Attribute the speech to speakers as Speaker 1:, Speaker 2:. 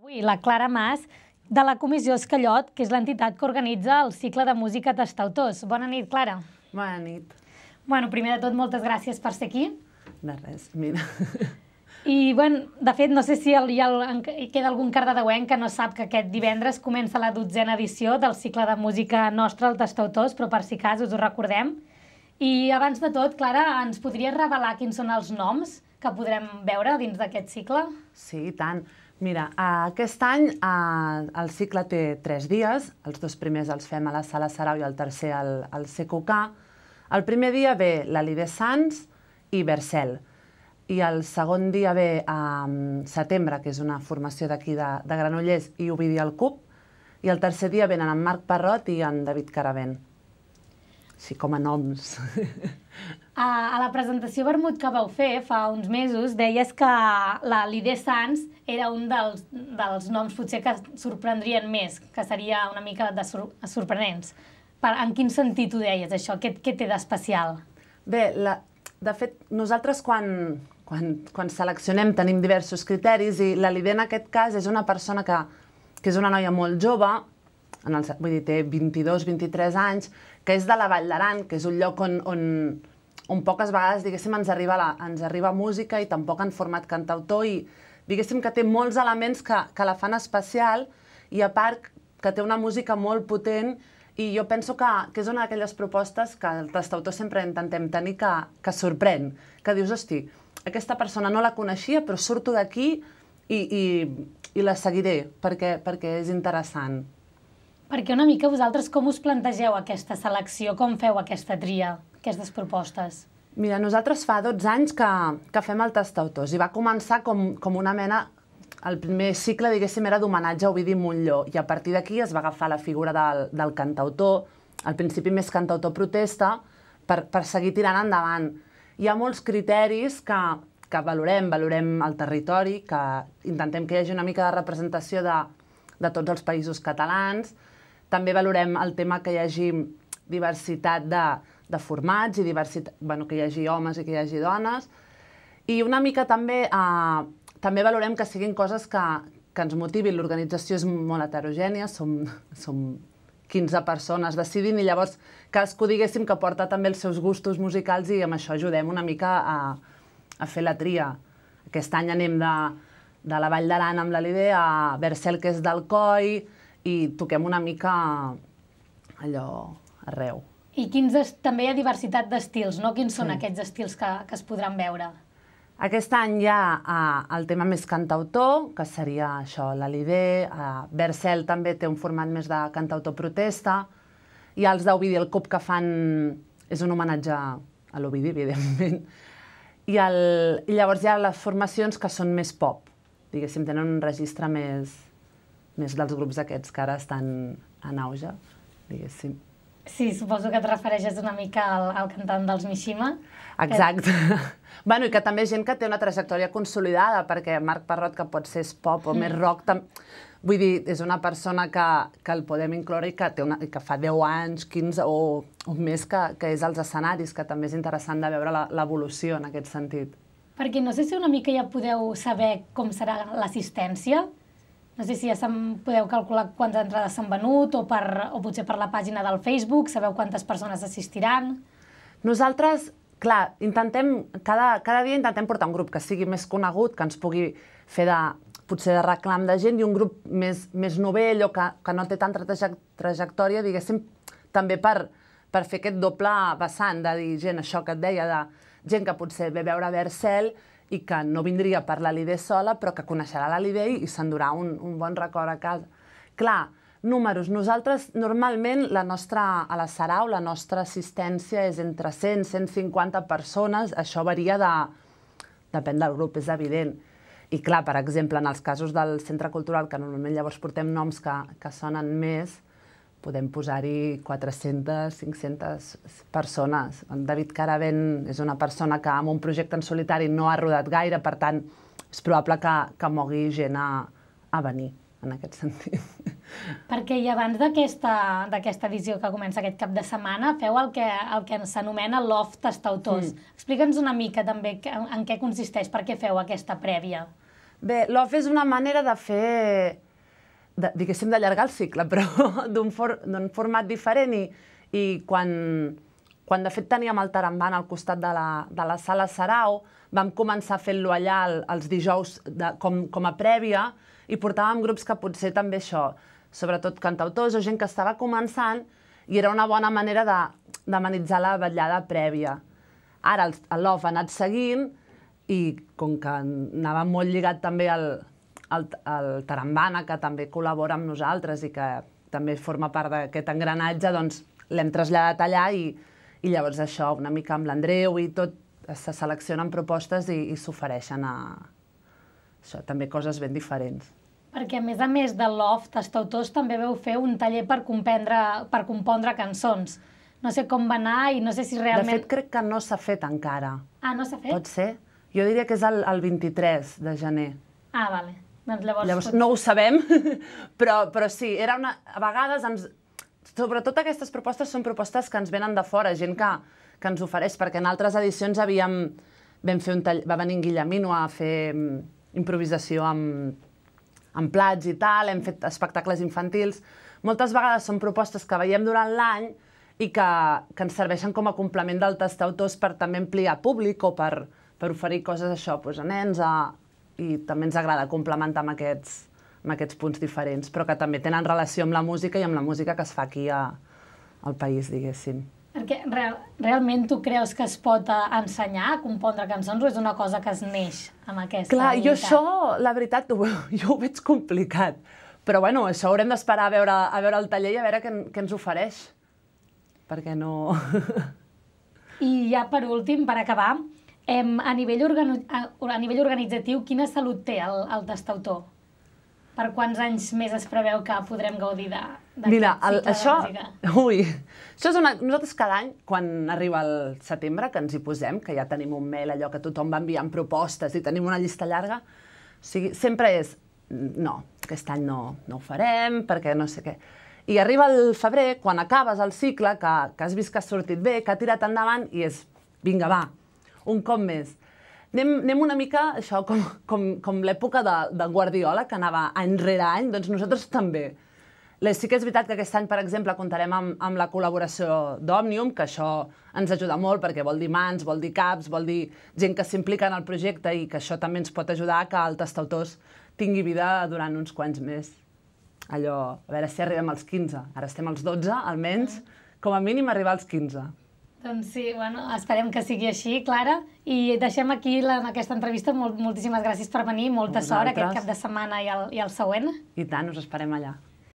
Speaker 1: Avui la Clara Mas de la Comissió Escallot, que és l'entitat que organitza el cicle de música Tastautors. Bona nit, Clara. Bona nit. Bueno, primer de tot, moltes gràcies per ser aquí.
Speaker 2: De res, mira.
Speaker 1: I, bueno, de fet, no sé si hi, ha, hi queda algun deuen que no sap que aquest divendres comença la dotzena edició del cicle de música nostra, el Tastautors, però per si cas us ho recordem. I abans de tot, Clara, ens podries revelar quins són els noms que podrem veure dins d'aquest cicle?
Speaker 2: Sí, i tant. Mira, eh, aquest any eh, el cicle té tres dies. Els dos primers els fem a la Sala Sarau i el tercer al, al CQK. El primer dia ve l'Alide Sans i Bercel. I el segon dia ve a eh, Setembre, que és una formació d'aquí de, de Granollers, i Ovidi al Cub. I el tercer dia venen en Marc Parrot i en David Caravent sí, com a noms.
Speaker 1: A, a la presentació vermut que vau fer fa uns mesos deies que la l'Ide Sans era un dels, dels noms potser que sorprendrien més, que seria una mica de sor sorprenents. Per, en quin sentit ho deies, això? Què, què té d'especial? Bé, la, de fet,
Speaker 2: nosaltres quan, quan, quan seleccionem tenim diversos criteris i la Lidia en aquest cas és una persona que, que és una noia molt jove, en el, vull dir, té 22-23 anys, que és de la Vall d'Aran, que és un lloc on, on, on poques vegades, diguéssim, ens arriba, la, ens arriba música i tampoc en format cantautor i diguéssim que té molts elements que, que la fan especial i a part que té una música molt potent i jo penso que, que és una d'aquelles propostes que el tastautor sempre intentem tenir que, que sorprèn, que dius, hosti, aquesta persona no la coneixia, però surto d'aquí i, i, i la seguiré perquè, perquè és interessant.
Speaker 1: Perquè una mica vosaltres com us plantegeu aquesta selecció? Com feu aquesta tria, aquestes propostes?
Speaker 2: Mira, nosaltres fa 12 anys que, que fem el test d'autors i va començar com, com una mena el primer cicle, diguéssim, era d'homenatge a Ovidi Montlló i a partir d'aquí es va agafar la figura del, del cantautor, al principi més cantautor protesta, per, per seguir tirant endavant. Hi ha molts criteris que, que valorem, valorem el territori, que intentem que hi hagi una mica de representació de, de tots els països catalans, també valorem el tema que hi hagi diversitat de, de formats i diversitat, bueno, que hi hagi homes i que hi hagi dones. I una mica també, eh, també valorem que siguin coses que, que ens motivin. L'organització és molt heterogènia, som, som 15 persones decidint i llavors cadascú diguéssim que porta també els seus gustos musicals i amb això ajudem una mica a, a fer la tria. Aquest any anem de, de la Vall d'Aran amb la Lidea, a Bercel, que és d'Alcoi, i toquem una mica allò arreu.
Speaker 1: I quins es, també hi ha diversitat d'estils, no? Quins són sí. aquests estils que, que es podran veure?
Speaker 2: Aquest any hi ha eh, el tema més cantautor, que seria això, l'Alidé, eh, Bercel també té un format més de cantautor protesta, i els d'Ovidi, el cop que fan és un homenatge a l'Ovidi, evidentment, i, el, i llavors hi ha les formacions que són més pop, diguéssim, tenen un registre més, més dels grups aquests que ara estan en auge, diguéssim.
Speaker 1: Sí, suposo que et refereixes una mica al, al cantant dels Mishima. Exacte. Que...
Speaker 2: bueno, i que també gent que té una trajectòria consolidada, perquè Marc Parrot, que pot ser pop o mm. més rock, tam... vull dir, és una persona que, que el podem incloure i que, té una, que fa 10 anys, 15 o, o més que, que és als escenaris, que també és interessant de veure l'evolució en aquest sentit.
Speaker 1: Perquè no sé si una mica ja podeu saber com serà l'assistència, no sé si ja podeu calcular quantes entrades s'han venut o, per, o potser per la pàgina del Facebook, sabeu quantes persones assistiran.
Speaker 2: Nosaltres, clar, intentem, cada, cada dia intentem portar un grup que sigui més conegut, que ens pugui fer de, potser de reclam de gent i un grup més, més novell o que, que no té tanta trajectòria, diguéssim, també per, per fer aquest doble vessant de dir gent, això que et deia, de gent que potser ve veure Bercel, i que no vindria per la Lidé sola, però que coneixerà la Lidé i, i s'endurà un, un bon record a casa. Clar, números. Nosaltres, normalment, la nostra, a la Sarau, la nostra assistència és entre 100 i 150 persones. Això varia de... Depèn del grup, és evident. I clar, per exemple, en els casos del Centre Cultural, que normalment llavors portem noms que, que sonen més, podem posar-hi 400, 500 persones. En David Caraben és una persona que amb un projecte en solitari no ha rodat gaire, per tant, és probable que, que mogui gent a, a venir, en aquest sentit.
Speaker 1: Perquè i abans d'aquesta visió que comença aquest cap de setmana, feu el que, el que s'anomena Loft Estautors. Mm. Explica'ns una mica també en, en què consisteix, per què feu aquesta prèvia.
Speaker 2: Bé, Loft és una manera de fer de, diguéssim, d'allargar el cicle, però d'un for, format diferent i, i quan, quan de fet teníem el Taramban al costat de la, de la sala Sarau, vam començar fent-lo allà el, els dijous de, com, com a prèvia i portàvem grups que potser també això, sobretot cantautors o gent que estava començant i era una bona manera d'amenitzar la vetllada prèvia. Ara l'OF ha anat seguint i com que anava molt lligat també al, el, el Tarambana, que també col·labora amb nosaltres i que també forma part d'aquest engranatge, doncs l'hem traslladat allà i, i llavors això, una mica amb l'Andreu i tot, se seleccionen propostes i, i s'ofereixen a això, també coses ben diferents.
Speaker 1: Perquè, a més a més de Loft, Estautors també veu fer un taller per, comprendre, per compondre cançons. No sé com va anar i no sé si realment... De fet,
Speaker 2: crec que no s'ha fet encara.
Speaker 1: Ah, no s'ha fet? Pot
Speaker 2: ser. Jo diria que és el, el 23 de gener.
Speaker 1: Ah, vale. Doncs llavors, llavors no ho
Speaker 2: sabem, però, però sí, era una... A vegades ens... Sobretot aquestes propostes són propostes que ens venen de fora, gent que, que ens ofereix, perquè en altres edicions havíem... Vam fer un tall... Va venir en Guillemino a fer mm, improvisació amb, amb plats i tal, hem fet espectacles infantils. Moltes vegades són propostes que veiem durant l'any i que, que ens serveixen com a complement del autors per també ampliar públic o per, per oferir coses això, doncs, a nens, a, i també ens agrada complementar amb aquests, amb aquests punts diferents, però que també tenen relació amb la música i amb la música que es fa aquí a, al país, diguéssim.
Speaker 1: Perquè real, realment tu creus que es pot eh, ensenyar a compondre cançons o és una cosa que es neix amb aquesta Clar, habilitat? jo
Speaker 2: això, la veritat, ho, jo ho veig complicat. Però bueno, això haurem d'esperar a veure, a veure el taller i a veure què, què ens ofereix. Perquè no...
Speaker 1: I ja per últim, per acabar, em, a, nivell a, a nivell organitzatiu, quina salut té el, el testautor? Per quants anys més es preveu que podrem gaudir de, de Mira, el, això,
Speaker 2: ui, això és una, nosaltres cada any, quan arriba el setembre, que ens hi posem, que ja tenim un mail, allò que tothom va enviant propostes i tenim una llista llarga, o sigui, sempre és, no, aquest any no, no ho farem, perquè no sé què. I arriba el febrer, quan acabes el cicle, que, que has vist que ha sortit bé, que ha tirat endavant, i és, vinga, va, un cop més. Anem, anem una mica, això, com, com, com l'època de, de Guardiola, que anava any rere any, doncs nosaltres també. Les, sí que és veritat que aquest any, per exemple, comptarem amb, amb la col·laboració d'Òmnium, que això ens ajuda molt perquè vol dir mans, vol dir caps, vol dir gent que s'implica en el projecte i que això també ens pot ajudar que el tastautors tingui vida durant uns quants més. Allò, a veure si arribem als 15. Ara estem als 12, almenys. Com a mínim arribar als 15.
Speaker 1: Doncs sí, bueno, esperem que sigui així, Clara. I deixem aquí la, aquesta entrevista. Molt, moltíssimes gràcies per venir. Molta sort aquest cap de setmana i el, i el següent.
Speaker 2: I tant, us esperem allà.